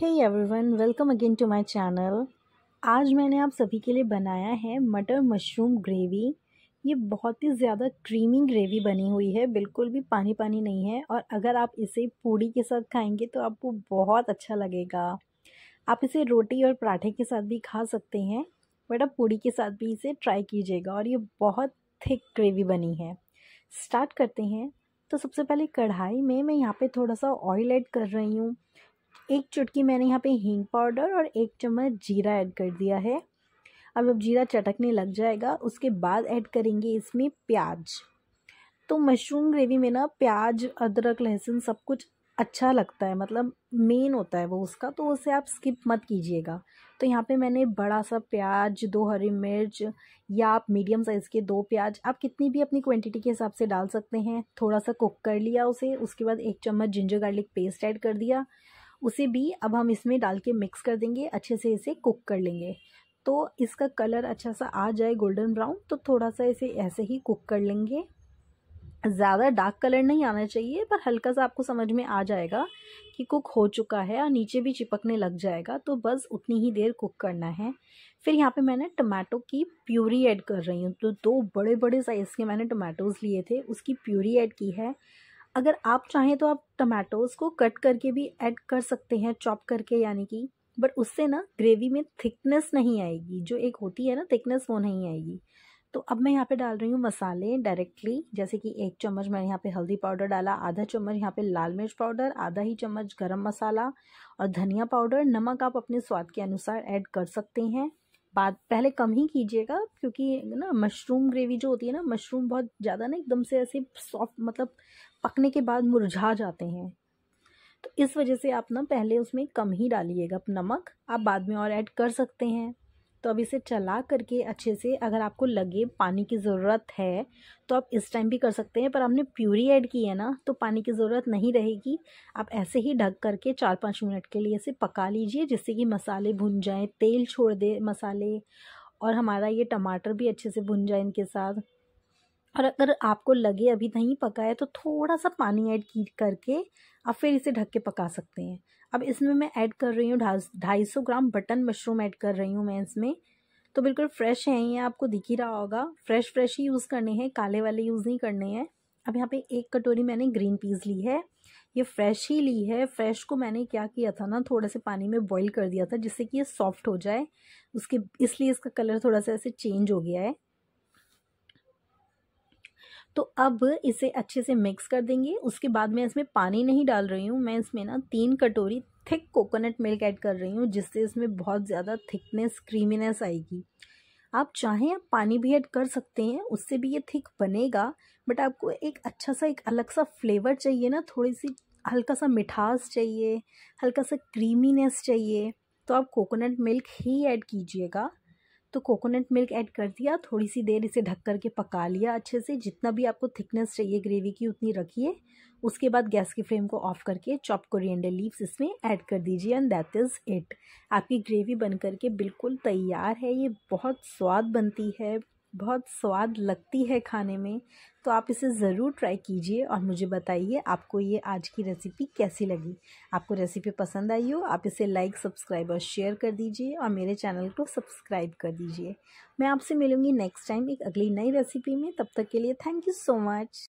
hey everyone welcome again to my channel आज मैंने आप सभी के लिए बनाया है मटर मशरूम ग्रेवी ये बहुत ही ज़्यादा क्रीमी ग्रेवी बनी हुई है बिल्कुल भी पानी पानी नहीं है और अगर आप इसे पूड़ी के साथ खाएंगे तो आपको बहुत अच्छा लगेगा आप इसे रोटी और पराठे के साथ भी खा सकते हैं बट आप पूड़ी के साथ भी इसे ट्राई कीजिएगा और ये बहुत थिक ग्रेवी बनी है स्टार्ट करते हैं तो सबसे पहले कढ़ाई में मैं यहाँ पे थोड़ा सा ऑयल ऐड कर रही हूँ एक चुटकी मैंने यहाँ पे हींग पाउडर और एक चम्मच जीरा ऐड कर दिया है अब जब जीरा चटकने लग जाएगा उसके बाद ऐड करेंगे इसमें प्याज तो मशरूम ग्रेवी में ना प्याज अदरक लहसुन सब कुछ अच्छा लगता है मतलब मेन होता है वो उसका तो उसे आप स्किप मत कीजिएगा तो यहाँ पे मैंने बड़ा सा प्याज दो हरी मिर्च या आप मीडियम साइज़ के दो प्याज आप कितनी भी अपनी क्वांटिटी के हिसाब से डाल सकते हैं थोड़ा सा कुक कर लिया उसे उसके बाद एक चम्मच जिंजर गार्लिक पेस्ट ऐड कर दिया उसे भी अब हम इसमें डाल के मिक्स कर देंगे अच्छे से इसे कुक कर लेंगे तो इसका कलर अच्छा सा आ जाए गोल्डन ब्राउन तो थोड़ा सा इसे ऐसे ही कुक कर लेंगे ज़्यादा डार्क कलर नहीं आना चाहिए पर हल्का सा आपको समझ में आ जाएगा कि कुक हो चुका है और नीचे भी चिपकने लग जाएगा तो बस उतनी ही देर कुक करना है फिर यहाँ पे मैंने टमाटो की प्यूरी ऐड कर रही हूँ तो दो बड़े बड़े साइज़ के मैंने टमाटोज़ लिए थे उसकी प्यूरी ऐड की है अगर आप चाहें तो आप टमाटोज़ को कट करके भी ऐड कर सकते हैं चॉप करके यानी कि बट उससे ना ग्रेवी में थिकनेस नहीं आएगी जो एक होती है ना थिकनेस वो नहीं आएगी तो अब मैं यहाँ पे डाल रही हूँ मसाले डायरेक्टली जैसे कि एक चम्मच मैंने यहाँ पे हल्दी पाउडर डाला आधा चम्मच यहाँ पे लाल मिर्च पाउडर आधा ही चम्मच गरम मसाला और धनिया पाउडर नमक आप अपने स्वाद के अनुसार ऐड कर सकते हैं बाद पहले कम ही कीजिएगा क्योंकि ना मशरूम ग्रेवी जो होती है ना मशरूम बहुत ज़्यादा ना एकदम से ऐसे सॉफ्ट मतलब पकने के बाद मुरझा जाते हैं तो इस वजह से आप ना पहले उसमें कम ही डालिएगा नमक आप बाद में और ऐड कर सकते हैं तो अब इसे चला करके अच्छे से अगर आपको लगे पानी की ज़रूरत है तो आप इस टाइम भी कर सकते हैं पर हमने प्यूरी ऐड की है ना तो पानी की ज़रूरत नहीं रहेगी आप ऐसे ही ढक करके चार पाँच मिनट के लिए इसे पका लीजिए जिससे कि मसाले भुन जाएँ तेल छोड़ दे मसाले और हमारा ये टमाटर भी अच्छे से भुन जाए इनके साथ और अगर आपको लगे अभी नहीं पका है तो थोड़ा सा पानी ऐड की करके आप फिर इसे ढक के पका सकते हैं अब इसमें मैं ऐड कर रही हूँ ढाई सौ ग्राम बटन मशरूम ऐड कर रही हूँ मैं इसमें तो बिल्कुल फ्रेश हैं ये आपको दिख ही रहा होगा फ्रेश फ्रेश ही यूज़ करने हैं काले वाले यूज़ नहीं करने हैं अब यहाँ पे एक कटोरी मैंने ग्रीन पीस ली है ये फ्रेश ही ली है फ्रेश को मैंने क्या किया था ना थोड़े से पानी में बॉईल कर दिया था जिससे कि ये सॉफ्ट हो जाए उसके इसलिए इसका कलर थोड़ा सा ऐसे चेंज हो गया है तो अब इसे अच्छे से मिक्स कर देंगे उसके बाद मैं इसमें पानी नहीं डाल रही हूँ मैं इसमें ना तीन कटोरी थिक कोकोनट मिल्क ऐड कर रही हूँ जिससे इसमें बहुत ज़्यादा थिकनेस क्रीमीनेस आएगी आप चाहें आप पानी भी ऐड कर सकते हैं उससे भी ये थिक बनेगा बट आपको एक अच्छा सा एक अलग सा फ्लेवर चाहिए ना थोड़ी सी हल्का सा मिठास चाहिए हल्का सा क्रीमीनेस चाहिए तो आप कोकोनट मिल्क ही ऐड कीजिएगा तो कोकोनट मिल्क ऐड कर दिया थोड़ी सी देर इसे ढक करके पका लिया अच्छे से जितना भी आपको थिकनेस चाहिए ग्रेवी की उतनी रखिए उसके बाद गैस की फ्लेम को ऑफ करके चॉप कोरिएंडर लीव्स इसमें ऐड कर दीजिए एंड दैट इज़ इट आपकी ग्रेवी बन करके बिल्कुल तैयार है ये बहुत स्वाद बनती है बहुत स्वाद लगती है खाने में तो आप इसे ज़रूर ट्राई कीजिए और मुझे बताइए आपको ये आज की रेसिपी कैसी लगी आपको रेसिपी पसंद आई हो आप इसे लाइक सब्सक्राइब और शेयर कर दीजिए और मेरे चैनल को सब्सक्राइब कर दीजिए मैं आपसे मिलूँगी नेक्स्ट टाइम एक अगली नई रेसिपी में तब तक के लिए थैंक यू सो मच